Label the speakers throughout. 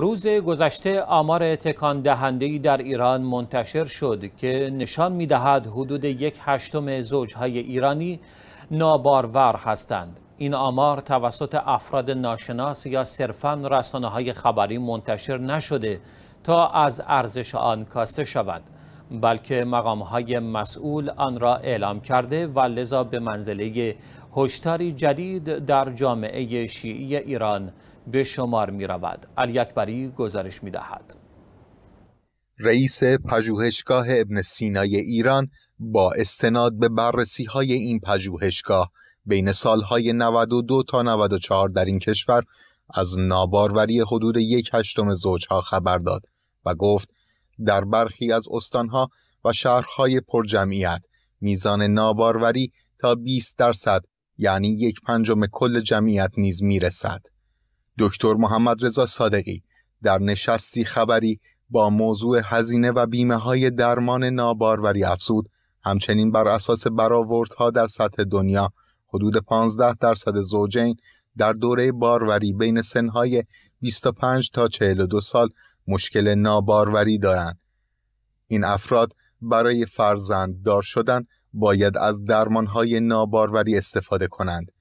Speaker 1: روز گذشته آمار تکان دهنده در ایران منتشر شد که نشان می دهد حدود یک هشتم زوجهای ایرانی نابارور هستند. این آمار توسط افراد ناشناس یا صرفا رسانه های خبری منتشر نشده تا از ارزش آن کاسته شود بلکه مقام های مسئول آن را اعلام کرده و لذا به منزله هشداری جدید در جامعه شیعی ایران به شمار می رود علی اکبری گزارش می دهد
Speaker 2: رئیس پژوهشگاه ابن سینای ایران با استناد به بررسی های این پژوهشگاه بین سالهای 92 تا 94 در این کشور از ناباروری حدود یک هشتم زوجها خبر داد و گفت در برخی از استانها و شهرهای پرجمعیت میزان ناباروری تا 20 درصد یعنی یک پنجم کل جمعیت نیز میرسد. دکتر محمد رضا صادقی در نشستی خبری با موضوع هزینه و بیمه های درمان ناباروری افزود همچنین بر اساس برآوردها در سطح دنیا حدود 15 درصد زوجین در دوره باروری بین سنهای 25 تا 42 سال مشکل ناباروری دارند این افراد برای فرزند دار شدن باید از درمانهای ناباروری استفاده کنند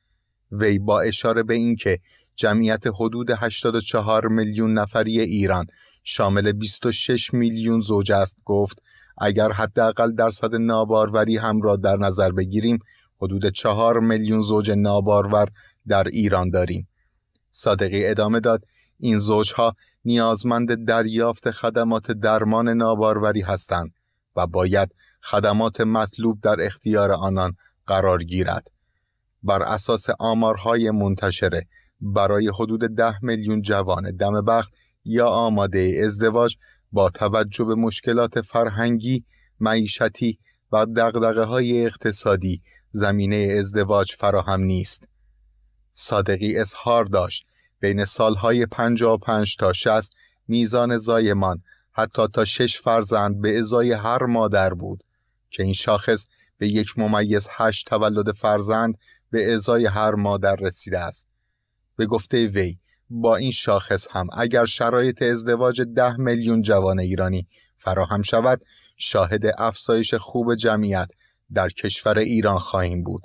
Speaker 2: وی با اشاره به اینکه جمعیت حدود 84 میلیون نفری ایران شامل 26 میلیون زوج است گفت اگر حداقل درصد ناباروری هم را در نظر بگیریم حدود 4 میلیون زوج نابارور در ایران داریم صادقی ادامه داد این زوجها نیازمند دریافت خدمات درمان ناباروری هستند و باید خدمات مطلوب در اختیار آنان قرار گیرد بر اساس آمارهای منتشره برای حدود ده میلیون جوان دم بخت یا آماده ازدواج با توجه به مشکلات فرهنگی، معیشتی و دقدقه های اقتصادی زمینه ازدواج فراهم نیست. صادقی اظهار داشت بین سالهای 55 تا 60 میزان زایمان حتی تا شش فرزند به ازای هر مادر بود که این شاخص به یک ممیز هشت تولد فرزند به ازای هر مادر رسیده است. به گفته وی با این شاخص هم اگر شرایط ازدواج ده میلیون جوان ایرانی فراهم شود شاهد افزایش خوب جمعیت در کشور ایران خواهیم بود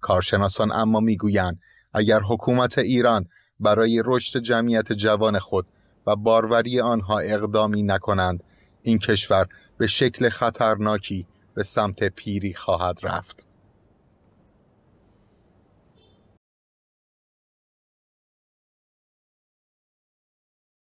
Speaker 2: کارشناسان اما میگویند اگر حکومت ایران برای رشد جمعیت جوان خود و باروری آنها اقدامی نکنند این کشور به شکل خطرناکی به سمت پیری خواهد رفت